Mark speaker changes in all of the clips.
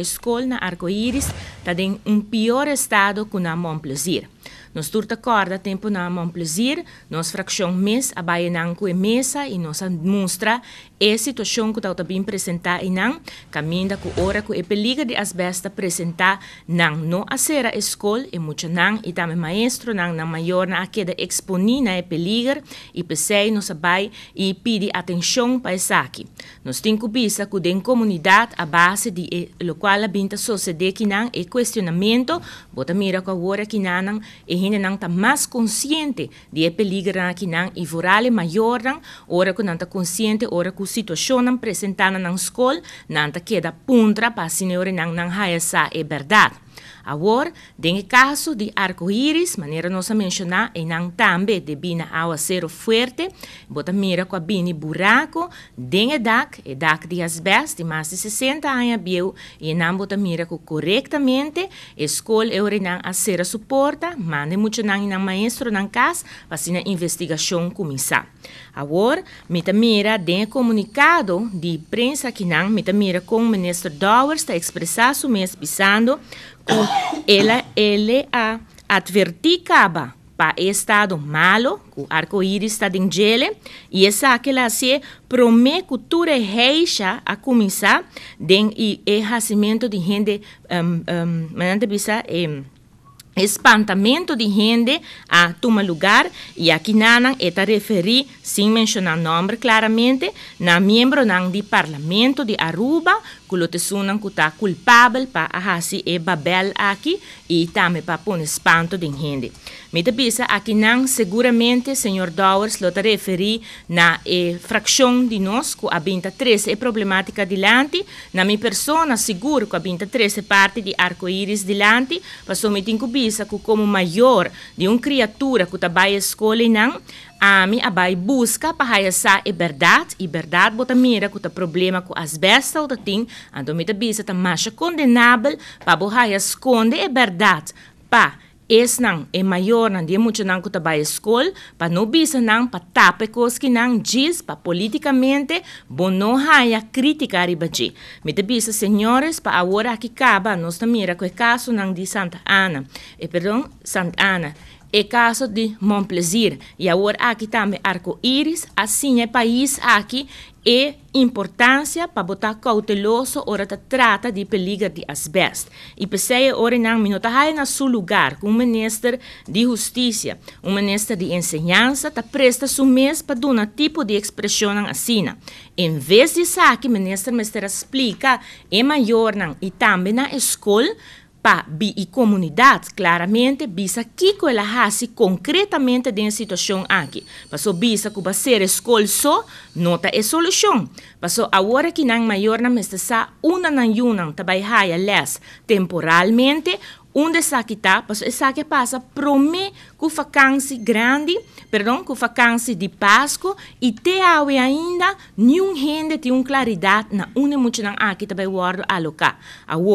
Speaker 1: escola Arco-Íris está em um pior estado que na Montplaisir. Nós turta corda tempo na Montplaisir, nós fração mês, a baiananco e mesa e nos mostra é situação que está bem apresentar e não caminha com hora que é perigo de asbesta apresentar não não a ser a escola e muito não e também maestro não na maior na queda exponí na é perigo e pensei não sabe e pede atenção para isso aqui. Nós temos que pensar que tem comunidade a base de lo qual a binta suceder que não é questionamento, bota mira com agora que não e ainda não está mais consciente de é perigo na que não e vorale maior não hora que não está consciente hora que sitwasyon ang presentana ng skol na antakeda puntra pa sineurinang ng hayas sa e eberdad. Agora, tem caso de arco-íris, maneira nossa mencionar, e não também de bina ao acero forte, bota mira com a bini buraco, tem edac, edac de asbest, de mais de 60 anos, bio, e não bota mira com corretamente, escolhe o renan a suporta, mande muito não na maestro na casa, a investigação começar. Agora, mita mira, tem comunicado de imprensa que não, mita mira com o ministro Dowers, está expressar sua mês pisando, ela, ele a adverticava para estado malo, o arco-íris está dentro e essa aquela se promê cultura reixa a começar, den, e é de gente, um, um, espantamento de gente a tomar lugar e aqui nanan está referi, sem mencionar nome claramente, na membro nan de parlamento de Aruba, que te que está culpável para hasi e babel aqui e também para pôr espanto de gente. Me te aqui não seguramente, senhor Dowers, lo te referi na e eh, fração de nós que a 13 e problemática de dilante, na minha persona seguro que 23 13 parte de arco-íris de dilante, passou me tinha justiça como maior de uma criatura que também escolhe não, a mim abai busca para essa a verdade e verdade bota mira que o problema com asbesta ou tem, ando me da bisa tá mais condenável para borraia esconde é verdade, pa nang e mayor ng dimucho ng Kutabay School, panubisa ng patapekos kinang jis pa politikamente bonohaya kritika ribaji. Mitabisa senhores pa awora kikaba nos tamira kwe kaso ng di Santa Ana. E perdão, Santa Ana. é caso de Montplaisir. E agora aqui também arco-íris, assim é país aqui e importância para botar cauteloso ora tá trata de peligro de asbesto. E pensei ora não me aí na seu lugar com o ministro de justiça, o ministro de ensinança tá presta seu mês para dar um tipo de expressão assim. Em vez de saque, o ministro me explica é maior não, e também na escola pa bi comunidade claramente bisa kiko ela hasi concretamente den situação aqui passo bisa kuba ser escolhido nota tá a solução passo agora que nang é maior na mesta sa una nan é yunan tabai tá haya les temporalmente onde está que está, o que passa prome com vacância grande, perdão, com vacância de Páscoa e te há ainda nenhum gente tem uma claridade na onde muito não há também guardo a loca.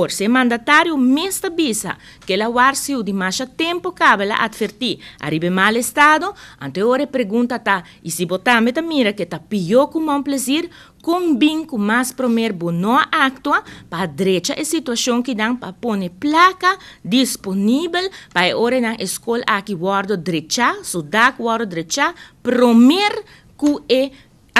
Speaker 1: se mandatário mesta bisa que a war se o de mais tempo cabe la advertir, arribe mal estado, ante ora pergunta está, e se botar meta mira que tá pior com um prazer, con binco más primer bono actua para derecha es situación que dan para poner placa disponible para ahora e en la escuela aquí guardo derecha, sudac guardo derecha, ku que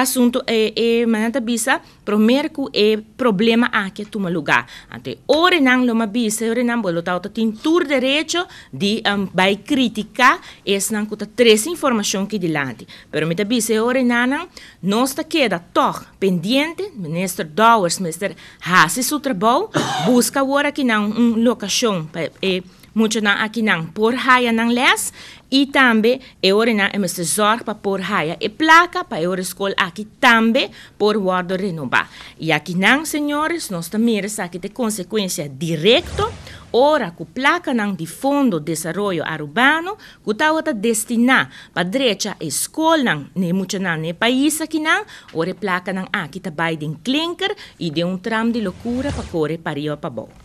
Speaker 1: assunto é, é manata bisa promerku é problema a que é toma lugar ante ore não loma bisa ore nang bolo tá tin tur derecho de um, bai critica es nang kuta tres informação que dilanti pero meta bisa ore nanan nosta queda toh pendiente ministro Dowers ministro Hasi su trabalho busca agora que não um locação é, é Mucho na aqui nang por raia não les e também e hora na em zorg para por haya e placa pa para e hora escola aqui também por guardo renovar. E aqui não, senhores, nós também aqui de consequência directo ora ku placa nang di fondo desarrollo urbano ku tawata destina pa drecha e school nang ne mucho na ne paisa kinang ore placa nang akita ta din clinker i de un tram di locura pa core pario pa bo.